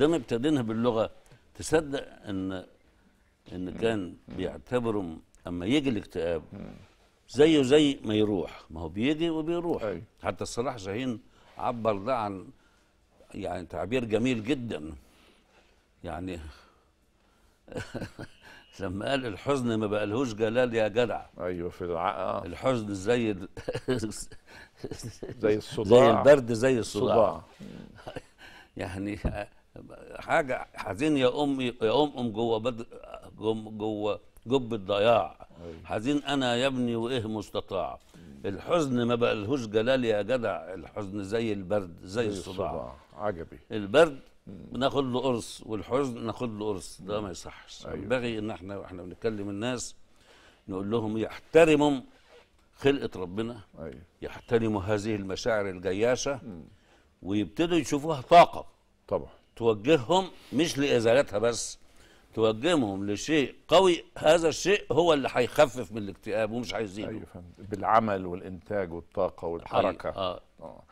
دام ابتدينها باللغه تصدق ان ان كان بيعتبروا اما يجي الاكتئاب زيه زي ما يروح ما هو بيجي وبيروح حتى الصلاح شاهين عبر ده عن يعني تعبير جميل جدا يعني لما قال الحزن ما بقالهوش جلال يا جدع ايوه في الع... آه. الحزن زي ال... زي الصداع زي البرد زي الصداع يعني حاجه حزين يا امي يا ام ام جوه بد جوه جب الضياع أيوة. حزين انا يا ابني وايه مستطاع الحزن ما بقالهوش لهوش جلال يا جدع الحزن زي البرد زي, زي الصداع عجبي البرد بناخد له قرص والحزن ناخد له قرص ده ما يصحش أيوة. ينبغي أيوه. ان احنا واحنا بنتكلم الناس نقول لهم يحترموا خلقه ربنا أيوه. يحترموا هذه المشاعر الجياشه ويبتدوا يشوفوها طاقه طبعا توجههم مش لازالتها بس توجههم لشيء قوي هذا الشيء هو اللي هيخفف من الاكتئاب ومش عايزينه ايوه بالعمل والانتاج والطاقه والحركه أيوة. آه. آه.